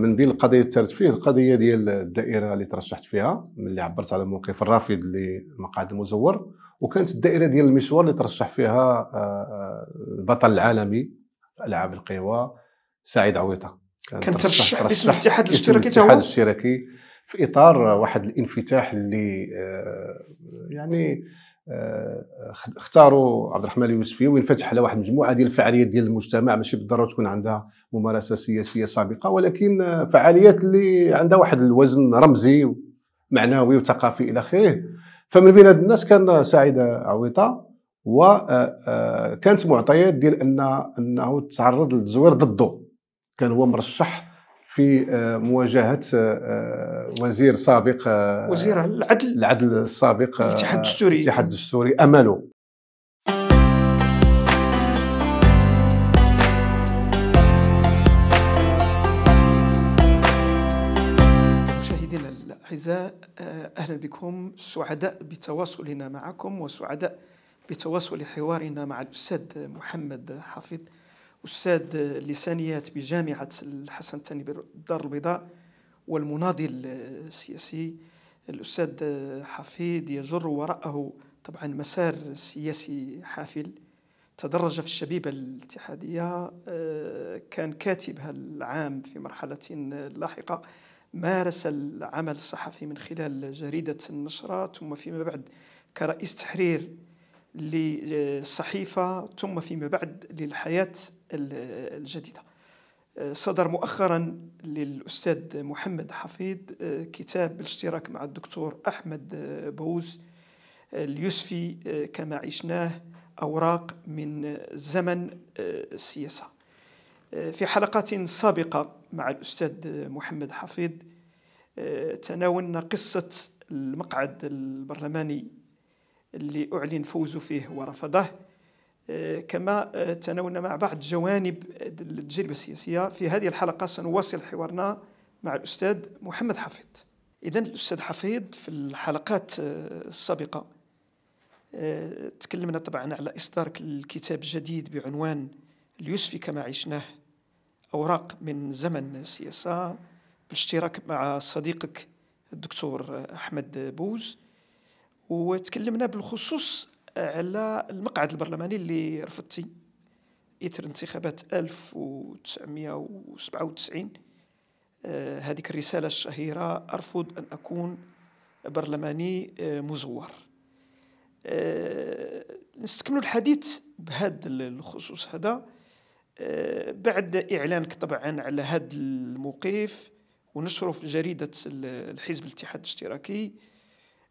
من بين القضايا اللي ثارت فيه القضيه ديال الدائره اللي ترشحت فيها اللي عبرت على موقف الرافض لمقعد المزور وكانت الدائره ديال المشوار اللي ترشح فيها آه، آه، البطل العالمي العاب القوى سعيد عويطه كان, كان ترشح باسم الاتحاد الاشتراكي الاتحاد الاشتراكي في اطار واحد الانفتاح اللي آه، يعني آه، اختاروا عبد الرحمن اليوسفي وينفتح على واحد المجموعه ديال الفعاليات ديال المجتمع ماشي بالضروره تكون عندها ممارسه سياسيه سابقه ولكن فعاليات اللي عندها واحد الوزن رمزي معنوي وثقافي الى اخره فمن بين هاد الناس كان سعيد عويطه وكانت آه، آه، معطيات ديال ان انه تعرض للتزوير ضده كان هو مرشح في آه، مواجهه آه، آه، وزير سابق وزير العدل العدل السابق الاتحاد الدستوري الاتحاد الدستوري امله مشاهدينا الاعزاء اهلا بكم سعداء بتواصلنا معكم وسعداء بتواصل حوارنا مع الاستاذ محمد حافظ أستاذ لسانيات بجامعة الحسن الثاني بالدار البيضاء والمناضل السياسي الأستاذ حفيد يجر وراءه طبعا مسار سياسي حافل تدرج في الشبيبة الاتحادية آه، كان كاتبها العام في مرحلة لاحقة مارس العمل الصحفي من خلال جريدة النشرة ثم فيما بعد كرئيس تحرير لصحيفة ثم فيما بعد للحياة الجديدة آه، صدر مؤخرا للأستاذ محمد حفيد آه، كتاب بالاشتراك مع الدكتور أحمد آه، بوز اليوسفي كما عشناه أوراق من زمن السياسة في حلقات سابقة مع الأستاذ محمد حفيد تناولنا قصة المقعد البرلماني اللي أعلن فوزه فيه ورفضه كما تناولنا مع بعض جوانب التجربة السياسية في هذه الحلقة سنواصل حوارنا مع الأستاذ محمد حفيظ إذا الأستاذ حفيظ في الحلقات السابقة آه، تكلمنا طبعا على إصدارك الكتاب الجديد بعنوان اليوسفي كما عشناه أوراق من زمن السياسة بالاشتراك مع صديقك الدكتور أحمد بوز وتكلمنا بالخصوص على المقعد البرلماني اللي رفضتي اثر انتخابات 1997 آه، هذه الرساله الشهيره ارفض ان اكون برلماني آه، مزور آه، نستكمل الحديث بهذا الخصوص هذا بعد اعلانك طبعا على هذا الموقف ونشره في جريده الحزب الاتحاد الاشتراكي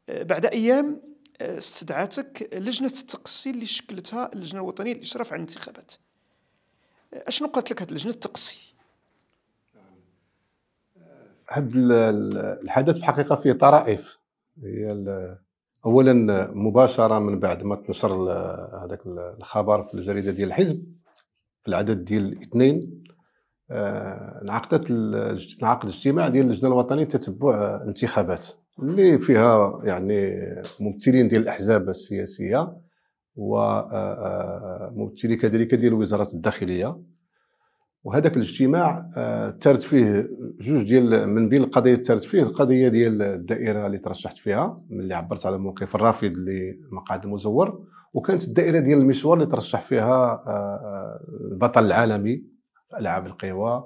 بعد ايام استدعتك لجنه التقصي اللي شكلتها اللجنه الوطنيه للاشراف على الانتخابات اشنو قالت لك هذه اللجنه التقصي هذا الحدث في الحقيقه فيه طرائف هي اولا مباشره من بعد ما تنشر هذاك الخبر في الجريده ديال الحزب في العدد ديال الاثنين آه، انعقدت انعقد اجتماع ديال اللجنه الوطنيه لتتبع الانتخابات اللي فيها يعني ممثلين ديال الاحزاب السياسيه وممثلي آه، آه، كذلك ديال وزاره الداخليه وهذاك الاجتماع آه، ترد فيه جوج ديال من بين القضايا اللي ترد فيه القضيه ديال الدائره اللي ترشحت فيها من اللي عبرت على الموقف الرافض لمقعد المزور وكانت الدائره ديال المشوار اللي ترشح فيها البطل العالمي العاب القوى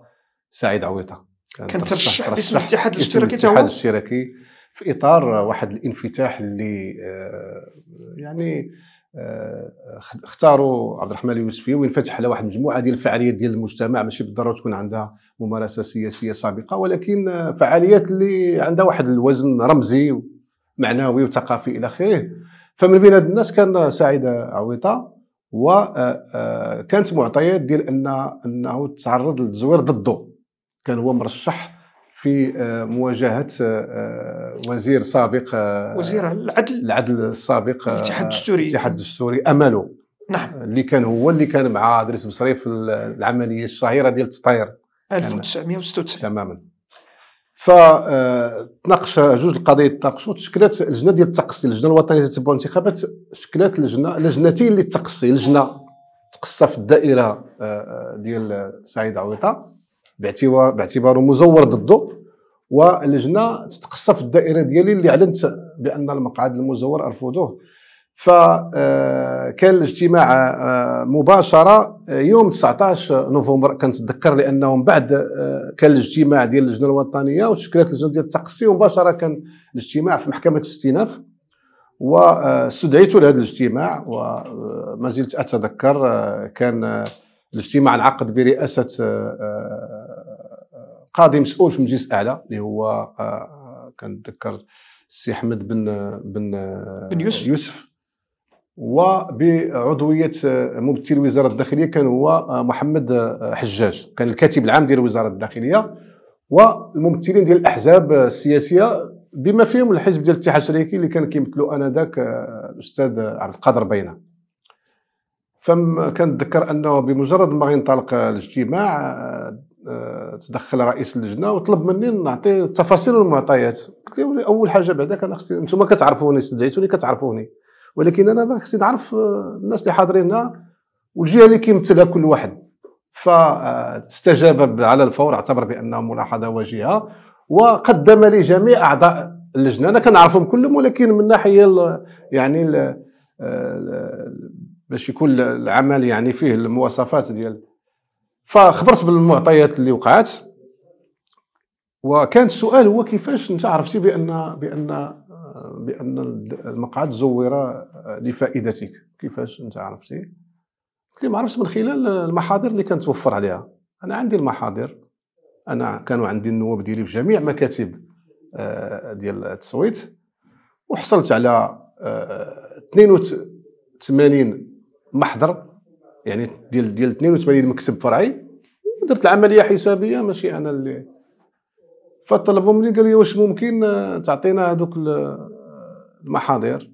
سعيد عويطه كان ترشح باسم الاتحاد الاشتراكي الاتحاد الاشتراكي في اطار واحد الانفتاح اللي آه، يعني آه، اختاروا عبد الرحمن اليوسفي وينفتح على واحد المجموعه ديال الفعاليات ديال المجتمع ماشي بالضروره تكون عندها ممارسه سياسيه سابقه ولكن فعاليات اللي عندها واحد الوزن رمزي معنوي وثقافي الى اخره فمن بين هاد الناس كان سعيد عويطه وكانت آه، معطيات ديال ان انه تعرض للتزوير ضده كان هو مرشح في آه، مواجهه آه، وزير سابق آه، وزير العدل العدل السابق الاتحاد الدستوري الاتحاد الدستوري امله نعم اللي كان هو اللي كان مع ادريس بصريف في العمليه الشهيره ديال التطهير 1996 تماما فتناقش جوج القضايا تناقشوا تشكلت اللجنه ديال التقصي اللجنه الوطنيه لتتبع الانتخابات شكلت لجنه لجنتين للتقصي لجنه تقصى في الدائره ديال سعيد عويطه باعتبار باعتباره مزور ضده واللجنه تتقصى في الدائره ديالي اللي اعلنت بان المقعد المزور ارفضوه فكان آه، الاجتماع آه، مباشره آه، يوم 19 نوفمبر كنتذكر لانهم بعد كان الاجتماع ديال اللجنه الوطنيه وتشكلت اللجنه ديال التقصي ومباشره كان الاجتماع في محكمه الاستئناف واستدعيت لهذا الاجتماع وما زلت اتذكر كان الاجتماع انعقد برئاسه قاضي مسؤول في المجلس الاعلى اللي هو آه، آه، كنتذكر السي احمد بن بن بن يوسف, يوسف وبعضويه آه، ممثل وزاره الداخليه كان هو محمد حجاج كان الكاتب العام ديال وزاره الداخليه والممثلين ديال الاحزاب السياسيه بما فيهم الحزب ديال الاتحاد الشريكي اللي كان كيمثلوا انذاك الاستاذ عبد القادر بينه فكنتذكر انه بمجرد ما ينطلق الاجتماع آه، تدخل رئيس اللجنه وطلب مني نعطي التفاصيل والمعطيات قلت له اول حاجه بعدا انا خصني انتم كتعرفوني سديتوني كتعرفوني ولكن انا خصني نعرف آه، الناس اللي حاضرين هنا والجهه اللي كيمثلها كل واحد فاستجاب آه، على الفور اعتبر بانه ملاحظه واجهه وقدم لي جميع اعضاء اللجنه انا كنعرفهم كلهم ولكن من ناحيه الـ يعني الـ باش يكون العمل يعني فيه المواصفات ديال فخبرت بالمعطيات اللي وقعت وكان السؤال هو كيفاش انت عرفتي بان بان بان المقعد زور لفائدتك كيفاش انت عرفتي قلت لي ما عرفتش من خلال المحاضر اللي كانت توفر عليها انا عندي المحاضر انا كانوا عندي النواب ديالي في جميع مكاتب آه، ديال التصويت وحصلت على 82 آه، محضر يعني ديال ديال 82 مكسب فرعي درت العمليه حسابيه ماشي انا اللي فطلبوا مني قال لي واش ممكن آه، تعطينا هذوك آه، المحاضر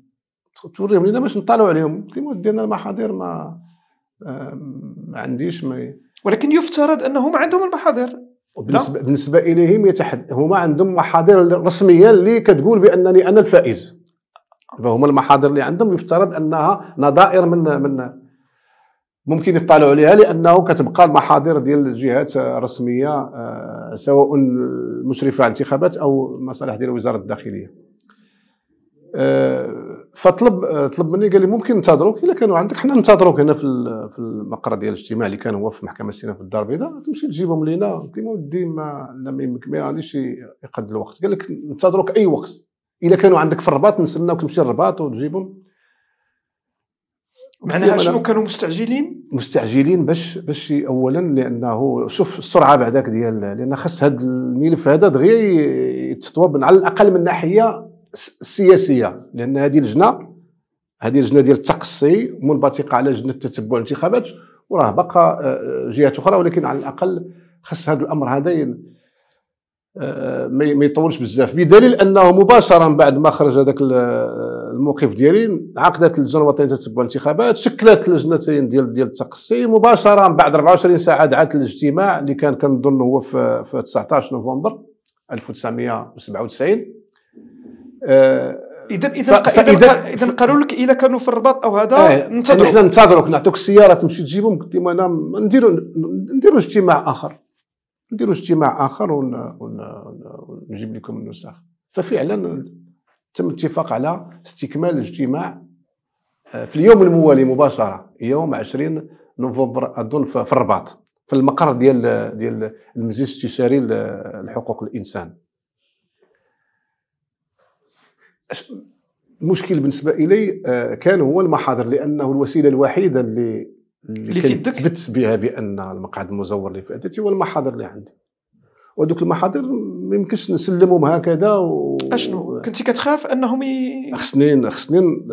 توريهم لينا باش نطالعوا عليهم قلت لهم ديالنا المحاضر ما آه، ما عنديش ما ولكن يفترض انهم عندهم المحاضر بالنسبة, بالنسبة إليهم يتحد... هما عندهم محاضر رسمية اللي كتقول بأنني أنا الفائز فهما المحاضر اللي عندهم يفترض أنها نظائر من من ممكن يطلعوا عليها لانه كتبقى المحاضر ديال الجهات الرسميه آه، سواء المشرفه على الانتخابات او مصالح ديال وزاره الداخليه آه، فطلب آه، طلب مني قال لي ممكن ننتظروك الا كانوا عندك حنا ننتظروك هنا في في المقر ديال الاجتماع اللي كان هو في المحكمه السينما في الدار البيضاء تمشي تجيبهم لينا قلت له ودي ما ما غاديش يقد الوقت قال لك ننتظروك اي وقت الا كانوا عندك في الرباط نستناوك تمشي للرباط وتجيبهم معناها شنو كانوا مستعجلين؟ مستعجلين باش باش اولا لانه شوف السرعه بعداك ديال لان خص هذا الملف هذا دغيا يتطوب على الاقل من الناحيه السياسيه لان هذه لجنه هذه لجنه ديال التقصي منبثقه على لجنه التتبع الانتخابات وراه بقى آه، جهات اخرى ولكن على الاقل خص هذا الامر هذا آه، ما يطولش بزاف بدليل انه مباشره بعد ما خرج هذاك آه، الموقف ديالي عقدت اللجنه الوطنيه تتبع الانتخابات شكلت لجنتين ديال ديال التقصي مباشره بعد 24 ساعه دعت الاجتماع اللي كان كنظن هو في, في 19 نوفمبر 1997 اذا اذا اذا اذا قالوا لك الا كانوا في الرباط او هذا آه ننتظروا حنا ننتظروك نعطوك السياره تمشي تجيبهم قلت لهم انا نديروا نديروا اجتماع اخر نديروا اجتماع اخر ونجيب لكم النسخ ففعلا تم الاتفاق على استكمال الاجتماع آه، في اليوم الموالي مباشره يوم 20 نوفمبر اظن في الرباط في المقر ديال ديال المجلس الاستشاري لحقوق الانسان المشكل بالنسبه الي آه، كان هو المحاضر لانه الوسيله الوحيده اللي اللي في يدك ثبت بها بان المقعد المزور اللي في ادتي هو المحاضر اللي عندي وهذوك المحاضر ما يمكنش نسلمهم هكذا و... اشنو كنتي كتخاف انهم ي... خصني خصني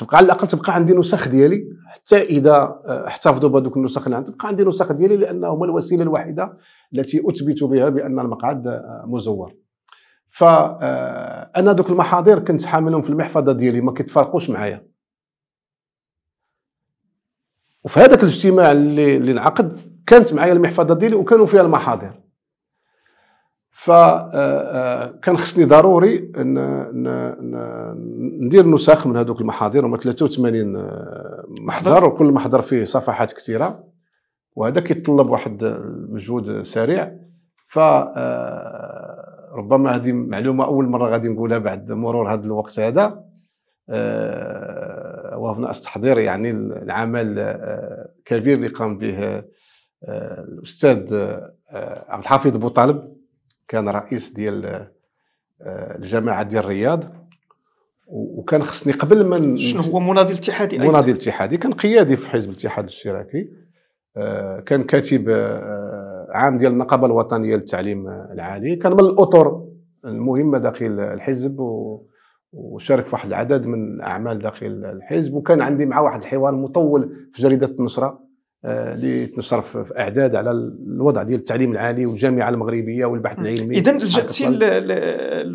تبقى على الاقل تبقى عندي نسخ ديالي حتى اذا آه، احتفظوا بهذوك النسخ اللي عندي تبقى عندي نسخ ديالي لانه هما الوسيله الوحيده التي اثبت بها بان المقعد آه، مزور فانا آه، دوك المحاضر كنت حاملهم في المحفظه ديالي ما كيتفارقوش معايا وفي هذاك الاجتماع اللي, اللي انعقد كانت معايا المحفظه ديالي وكانوا فيها المحاضر ف آه، آه، كان خصني ضروري ان ندير نسخ من هذوك المحاضر هما 83 آه، محضر وكل محضر فيه صفحات كثيره وهذا كيتطلب واحد المجهود سريع ف ربما هذه معلومه اول مره غادي نقولها بعد مرور هذا الوقت هذا وهنا استحضر يعني العمل الكبير آه، اللي قام به آه، الاستاذ آه، عبد الحفيظ بوطالب كان رئيس ديال الجماعه ديال الرياض وكان خصني قبل ما شنو هو مناضل اتحادي مناضل اتحادي كان قيادي في حزب الاتحاد الاشتراكي كان كاتب عام ديال النقابه الوطنيه للتعليم العالي كان من الاطر المهمه داخل الحزب و وشارك في واحد العدد من الاعمال داخل الحزب وكان عندي مع واحد الحوار مطول في جريده النشره آه، اللي تنشر في اعداد على الوضع ديال التعليم العالي والجامعه المغربيه والبحث العلمي اذا لجاتي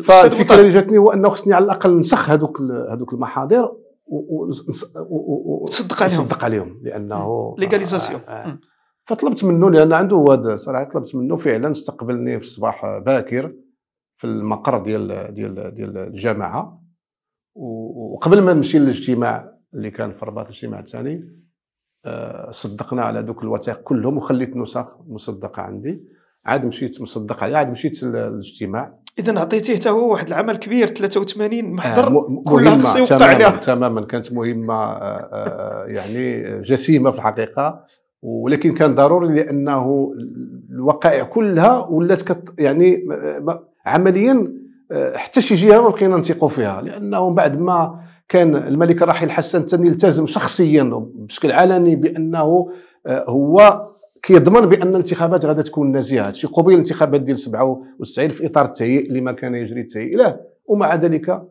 فالفكره اللي جاتني هو انه خصني على الاقل نسخ هذوك هذوك المحاضر وتصدق عليهم تصدق عليهم لانه ليغاليزاسيون آه، آه، فطلبت منه لان عنده هذا صراحه طلبت منه فعلا استقبلني في الصباح باكر في المقر ديال ديال ديال الجامعه وقبل ما نمشي للاجتماع اللي كان في الرباط الاجتماع الثاني آه، صدقنا على دوك الوثائق كلهم وخليت نسخ مصدقه عندي عاد مشيت مصدق عليها عاد مشيت للاجتماع اذا عطيتيه حتى هو واحد العمل كبير 83 محضر آه كلها خصو تماما, تماما كانت مهمه آه، آه، يعني جسيمه في الحقيقه ولكن كان ضروري لانه الوقائع كلها ولات يعني عمليا آه، حتى شي جهه ما بقينا نثقوا فيها لانه بعد ما كان الملك الراحل حسن الثاني التزم شخصيا بشكل علني بانه آه، هو كيضمن بان الانتخابات غادي تكون نزيهه هادشي قبيل الانتخابات ديال 97 في اطار التهيئ لما كان يجري التهيئ له ومع ذلك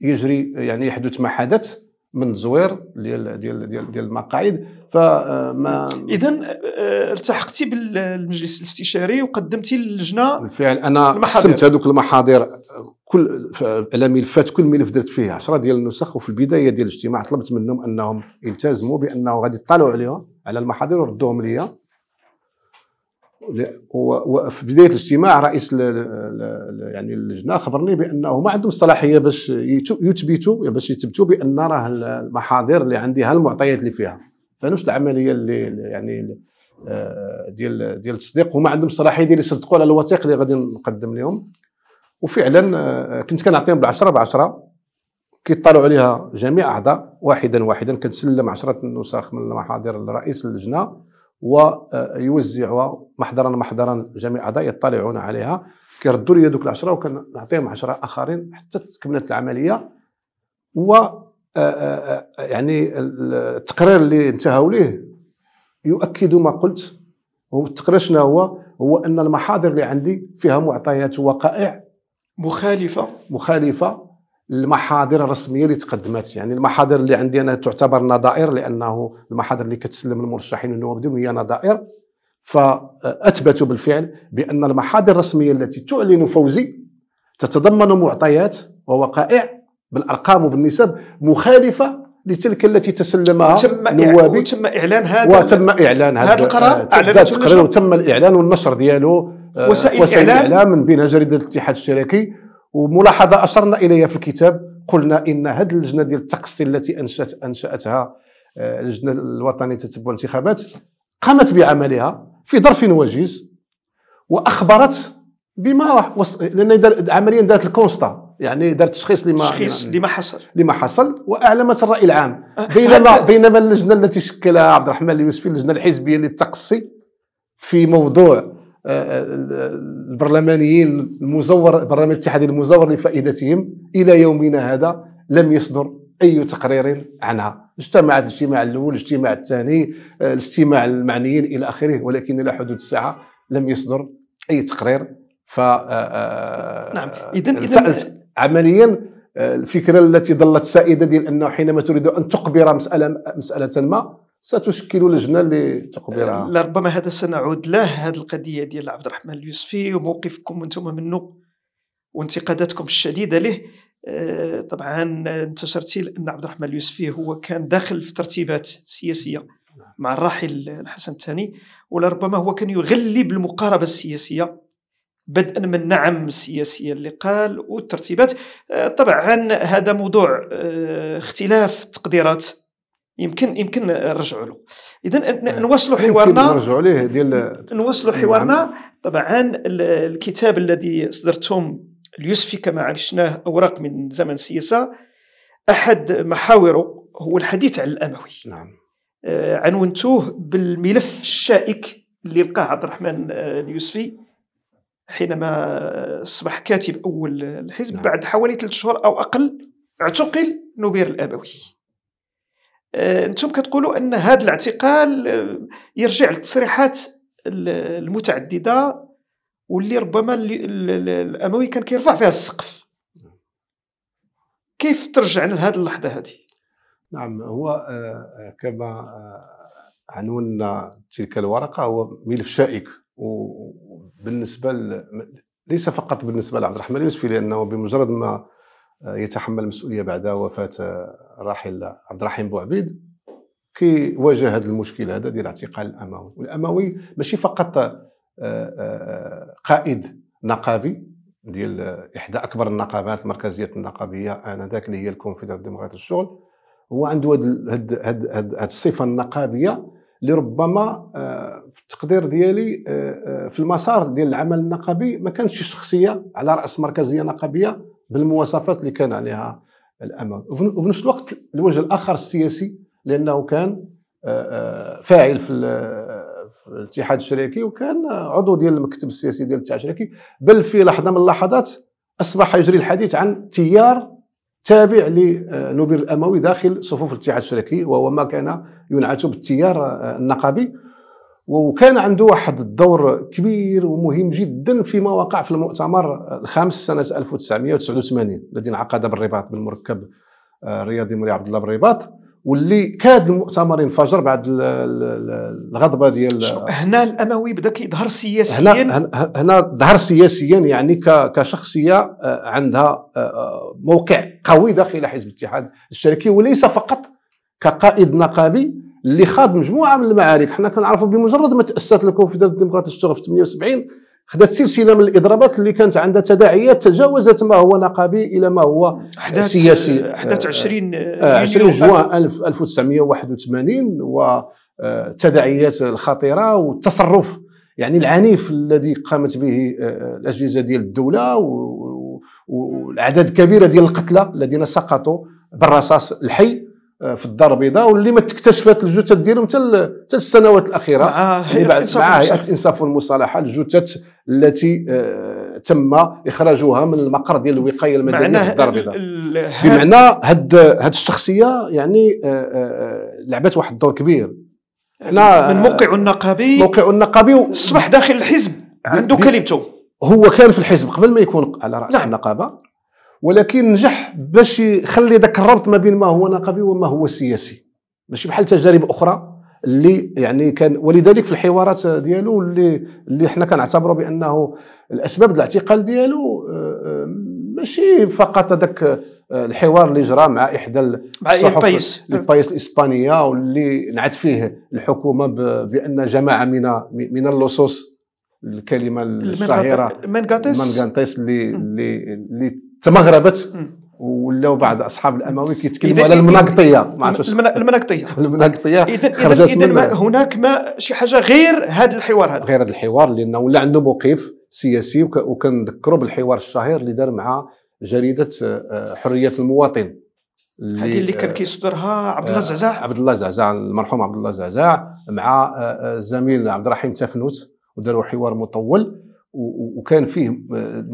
يجري يعني يحدث ما حدث من الزوير ديال ديال ديال ديال المقاعد فما آه، اذا آه، آه، التحقتي بالمجلس الاستشاري وقدمتي للجنه بالفعل انا قسمت هذوك المحاضر كل على ملفات كل ملف درت فيه 10 ديال النسخ وفي البدايه ديال الاجتماع طلبت منهم انهم يلتزموا بانه غادي يطلعوا عليهم على المحاضر وردوهم ليا وفي بدايه الاجتماع رئيس ل ل يعني اللجنه خبرني بانه ما عندهم الصلاحيه باش يثبتوا باش يثبتوا بان راه المحاضر اللي عندي ها المعطيات اللي فيها فنفس العمليه اللي يعني آه، ديال ديال التصديق هما عندهم الصلاحيه ديال يصدقوا على الوثائق اللي غادي نقدم لهم وفعلا آه، كنت كنعطيهم بالعشره بعشره كيطلعوا عليها جميع اعضاء واحدا واحدا كنسلم عشرة نسخ من المحاضر لرئيس اللجنه ويوزعها محضرا محضرا جميع اعضاء يطلعون عليها كيردوا لي دوك العشره وكنعطيهم عشره اخرين حتى تكملت العمليه و آه، آه، آه، يعني التقرير اللي انتهوا ليه يؤكد ما قلت والتقرير شنو هو؟ هو ان المحاضر اللي عندي فيها معطيات وقائع مخالفه مخالفه المحاضر الرسميه اللي تقدمت يعني المحاضر اللي عندي انا تعتبر نظائر لانه المحاضر اللي كتسلم المرشحين النواب هي نظائر فاثبتوا بالفعل بان المحاضر الرسميه التي تعلن فوزي تتضمن معطيات ووقائع بالارقام وبالنسب مخالفه لتلك التي تسلمها وتم نوابي وتم اعلان هذا وتم اعلان هذا, هذا القرار التقرير آه، وتم الاعلان والنشر ديالو آه، وسائل, وسائل الاعلام من بينها جريده الاتحاد الاشتراكي وملاحظه اشرنا اليها في الكتاب قلنا ان هذه اللجنه ديال التقصي التي انشات انشاتها آه، اللجنه الوطنيه لتتبع الانتخابات قامت بعملها في ظرف وجيز واخبرت بما وص... لان عمليا دارت الكونستا يعني دارت تشخيص لما تشخيص يعني... لما حصل لما حصل واعلمت الراي العام أه. بينما بينما اللجنه التي شكلها عبد الرحمن اليوسفي اللجنه الحزبيه للتقصي في موضوع البرلمانيين المزور البرلمان الاتحادي المزور لفائدتهم الى يومنا هذا لم يصدر اي تقرير عنها اجتمعت الاجتماع الاول الاجتماع الثاني الاستماع المعنيين الى اخره ولكن الى حدود الساعه لم يصدر اي تقرير ف آه، آه، نعم اذا عمليا آه، الفكره التي ظلت سائده ديال انه حينما تريد ان تقبر مساله مساله ما ستشكل لجنه لتقبيرها آه، لربما هذا سنعود له هذه القضيه ديال عبد الرحمن اليوسفي وموقفكم انتم منه وانتقاداتكم الشديده له آه، طبعا انتشرتي لان عبد الرحمن اليوسفي هو كان داخل في ترتيبات سياسيه مع الراحل الحسن الثاني ولربما هو كان يغلب المقاربه السياسيه بدءا من نعم السياسيه اللي قال والترتيبات آه، طبعا هذا موضوع اختلاف تقديرات يمكن يمكن نرجعوا له اذا آه. نواصلوا حوارنا نرجعوا ليه ديال نواصلوا حوارنا طبعا الكتاب الذي صدرتم اليوسفي كما عشناه اوراق من زمن السياسه احد محاوره هو الحديث عن الاموي نعم آه، عنونتوه بالملف الشائك اللي لقاه عبد الرحمن آه، اليوسفي حينما اصبح كاتب اول الحزب نعم. بعد حوالي ثلاث شهور او اقل اعتقل نوبير الابوي آه، انتم كتقولوا ان هذا الاعتقال آه، يرجع للتصريحات المتعدده واللي ربما الاموي كان كيرفع فيها السقف كيف ترجع لهذه اللحظه هذه نعم هو آه، كما عنونا تلك الورقه هو ملف شائك وبالنسبه ليس فقط بالنسبه لعبد الرحمن اليوسفي لانه بمجرد ما يتحمل المسؤوليه بعد وفاه الراحل عبد الرحيم بوعبيد كيواجه هذا المشكل هذا ديال الاعتقال الاموي والاموي ماشي فقط آه، آه، قائد نقابي ديال احدى اكبر النقابات المركزيه النقابيه انذاك اللي هي الكونفدرال ديمقراطيه الشغل هو عنده هاد هاد هاد هاد الصفه النقابيه اللي ربما آه، في التقدير ديالي في المسار ديال العمل النقابي ما كانش شخصيه على راس مركزيه نقابيه بالمواصفات اللي كان عليها الامام وبنفس الوقت الوجه الاخر السياسي لانه كان آه، آه، فاعل في الاتحاد الشريكي وكان عضو ديال المكتب السياسي ديال الاتحاد الشريكي بل في لحظه من اللحظات اصبح يجري الحديث عن تيار تابع لنبيل الاموي داخل صفوف الاتحاد الشريكي وهو ما كان ينعت بالتيار آه، النقابي وكان عنده واحد الدور كبير ومهم جدا فيما وقع في المؤتمر الخامس سنة 1989 الذي انعقد بالرباط بالمركب الرياضي آه، مولاي عبد الله بالرباط واللي كاد المؤتمر ينفجر بعد الغضبه ديال هنا الاموي بدا كيظهر سياسيا هنا هنا ظهر سياسيا يعني كشخصيه آه، عندها آه، موقع قوي داخل حزب الاتحاد الشركي وليس فقط كقائد نقابي اللي خاض مجموعه من المعارك حنا كنعرفوا بمجرد ما تاسست الكونفدراليه الديمقراطيه الشغل في 78 خدات سلسله من الاضرابات اللي كانت عندها تداعيات تجاوزت ما هو نقابي الى ما هو أحداث سياسي احداث 20 20 آه، آه، جوان 1981 وتداعيات آه، الخطيره والتصرف يعني العنيف الذي قامت به الاجهزه ديال الدوله والاعداد الكبيره ديال القتلى الذين سقطوا بالرصاص الحي آه، في الدار البيضاء واللي ما تكتشفات الجثث ديالهم حتى السنوات الاخيره مع هيئه الانصاف والمصالحه الجثث التي آه، تم اخراجها من المقر ديال الوقايه المدنيه في الدار البيضاء بمعنى هاد هاد الشخصيه يعني آه، لعبت واحد الدور كبير من موقع النقابي موقع النقابي اصبح داخل الحزب عنده كلمته هو كان في الحزب قبل ما يكون على راس نعم. النقابه ولكن نجح باش يخلي ذاك الربط ما بين ما هو نقبي وما هو سياسي ماشي بحال تجارب اخرى اللي يعني كان ولذلك في الحوارات ديالو اللي اللي حنا كنعتبروا بانه الاسباب الاعتقال ديالو آه، آه، ماشي فقط هذاك آه، الحوار اللي جرى مع احدى الصحف البايس الاسبانيه واللي نعت فيه الحكومه بان جماعه من من اللصوص الكلمه الشهيره المنغانتيس اللي اللي اللي تمغربت ولاو بعض اصحاب الاموي كيتكلموا على المناقطيه ما عرفتش المناقطيه المناقطيه خرجت إذن من هناك ما شي حاجه غير هذا الحوار هذا غير هذا الحوار لانه ولا عنده موقف سياسي وكنذكروا بالحوار الشهير اللي دار مع جريده آه، حريه المواطن هذه اللي كان آه، كيصدرها عبد الله آه، زعزع عبد الله زعزع المرحوم عبد الله زعزع مع الزميل عبد الرحيم تفنوت وداروا حوار مطول وكان فيه آه،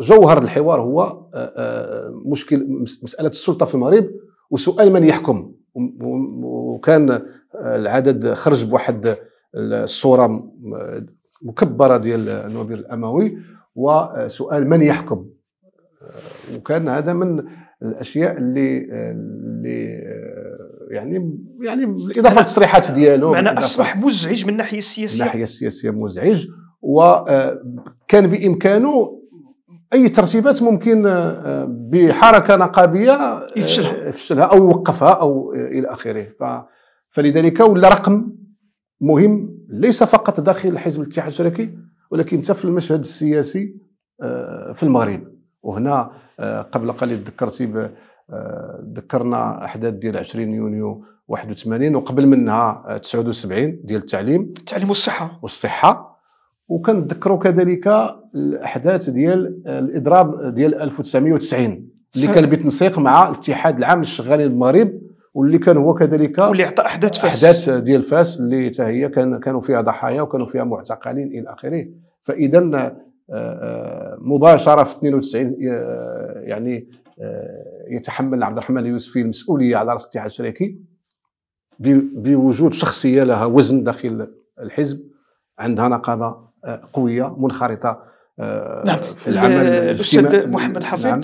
جوهر الحوار هو آه، آه، مشكل مساله السلطه في المغرب وسؤال من يحكم وكان العدد خرج بواحد الصوره مكبره ديال النوبل الاموي وسؤال من يحكم وكان هذا من الاشياء اللي اللي يعني يعني بالاضافه للتصريحات ديالو معنى اصبح مزعج من الناحيه السياسيه من الناحيه السياسيه مزعج وكان آه، بامكانه اي ترتيبات ممكن آه، بحركه نقابيه آه، يفشلها يفشلها او يوقفها او الى اخره فلذلك ولا رقم مهم ليس فقط داخل حزب الاتحاد الشركي ولكن حتى في المشهد السياسي في المغرب وهنا قبل قليل ذكرتي ذكرنا احداث ديال 20 يونيو 81 وقبل منها 79 ديال التعليم التعليم والصحه والصحه وكنتذكروا كذلك الاحداث ديال الاضراب ديال 1990 اللي كان بتنسيق مع الاتحاد العام للشغالين المغرب واللي كان هو كذلك واللي عطى احداث فاس احداث ديال فاس اللي حتى هي كان كانوا فيها ضحايا وكانوا فيها معتقلين الى اخره فاذا آه، آه، مباشره في 92 آه، يعني يتحمل عبد الرحمن اليوسفي المسؤوليه على راس الاتحاد الشريكي بوجود شخصيه لها وزن داخل الحزب عندها نقابه قويه منخرطه آه، نعم في العمل آه، الاستاذ محمد حفيظ نعم.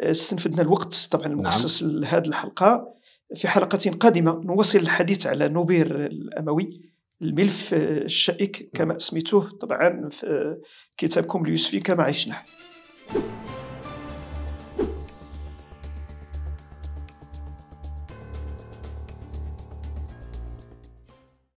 آه، استنفدنا الوقت طبعا المخصص نعم. لهذه الحلقه في حلقه قادمه نواصل الحديث على نوبير الاموي الملف الشائك كما اسميته نعم. طبعا في كتابكم ليوسفي كما عشنا